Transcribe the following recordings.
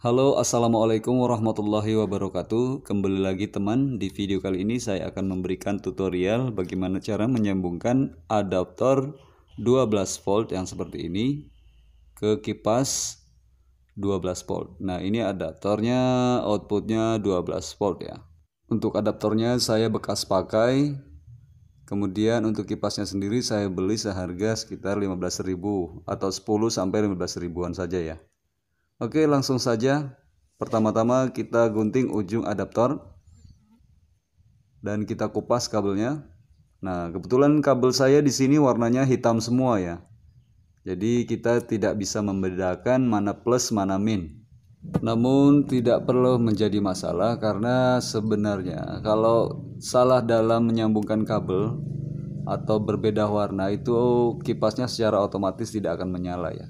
Halo, Assalamualaikum warahmatullahi wabarakatuh. Kembali lagi teman, di video kali ini saya akan memberikan tutorial bagaimana cara menyambungkan adaptor 12 volt yang seperti ini ke kipas 12 volt. Nah, ini adaptornya, outputnya 12 volt ya. Untuk adaptornya saya bekas pakai, kemudian untuk kipasnya sendiri saya beli seharga sekitar 15.000 atau 10 sampai 15 ribuan saja ya. Oke, langsung saja. Pertama-tama kita gunting ujung adaptor dan kita kupas kabelnya. Nah, kebetulan kabel saya di sini warnanya hitam semua ya. Jadi kita tidak bisa membedakan mana plus mana min. Namun tidak perlu menjadi masalah karena sebenarnya kalau salah dalam menyambungkan kabel atau berbeda warna itu kipasnya secara otomatis tidak akan menyala ya.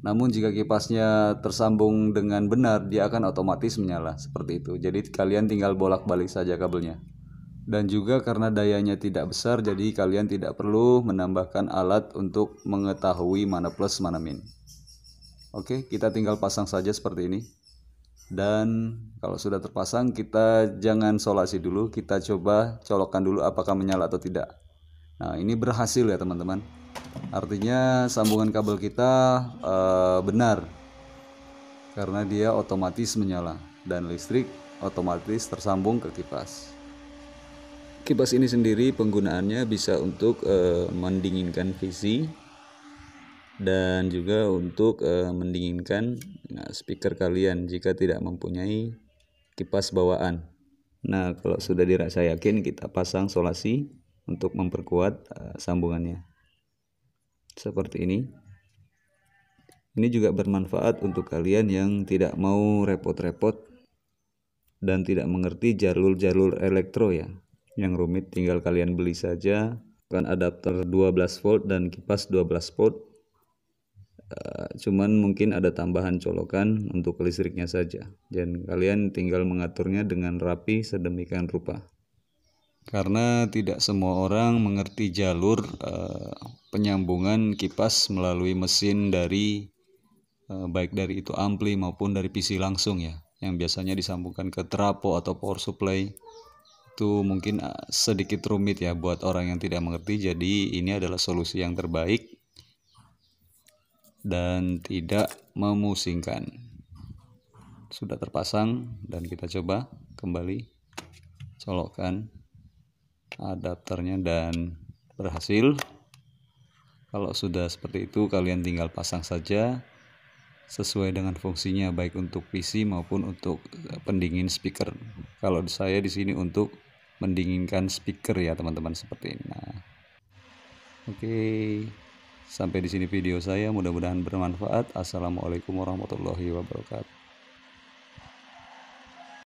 Namun jika kipasnya tersambung dengan benar, dia akan otomatis menyala seperti itu. Jadi kalian tinggal bolak-balik saja kabelnya. Dan juga karena dayanya tidak besar, jadi kalian tidak perlu menambahkan alat untuk mengetahui mana plus mana min. Oke, kita tinggal pasang saja seperti ini. Dan kalau sudah terpasang, kita jangan solasi dulu, kita coba colokkan dulu apakah menyala atau tidak. Nah, ini berhasil ya teman-teman. Artinya sambungan kabel kita uh, benar karena dia otomatis menyala dan listrik otomatis tersambung ke kipas. Kipas ini sendiri penggunaannya bisa untuk uh, mendinginkan visi dan juga untuk uh, mendinginkan nah, speaker kalian jika tidak mempunyai kipas bawaan. Nah, kalau sudah dirasa yakin kita pasang solasi untuk memperkuat uh, sambungannya seperti ini ini juga bermanfaat untuk kalian yang tidak mau repot-repot dan tidak mengerti jalur-jalur elektro ya yang rumit tinggal kalian beli saja kan adapter 12 volt dan kipas 12 volt eh, cuman mungkin ada tambahan colokan untuk listriknya saja dan kalian tinggal mengaturnya dengan rapi sedemikian rupa karena tidak semua orang mengerti jalur eh, penyambungan kipas melalui mesin dari eh, baik dari itu ampli maupun dari PC langsung ya yang biasanya disambungkan ke trapo atau power supply itu mungkin eh, sedikit rumit ya buat orang yang tidak mengerti jadi ini adalah solusi yang terbaik dan tidak memusingkan sudah terpasang dan kita coba kembali colokkan adapternya dan berhasil kalau sudah seperti itu kalian tinggal pasang saja sesuai dengan fungsinya baik untuk PC maupun untuk eh, pendingin speaker kalau saya di sini untuk mendinginkan speaker ya teman-teman seperti ini nah oke okay. sampai di sini video saya mudah-mudahan bermanfaat assalamualaikum warahmatullahi wabarakatuh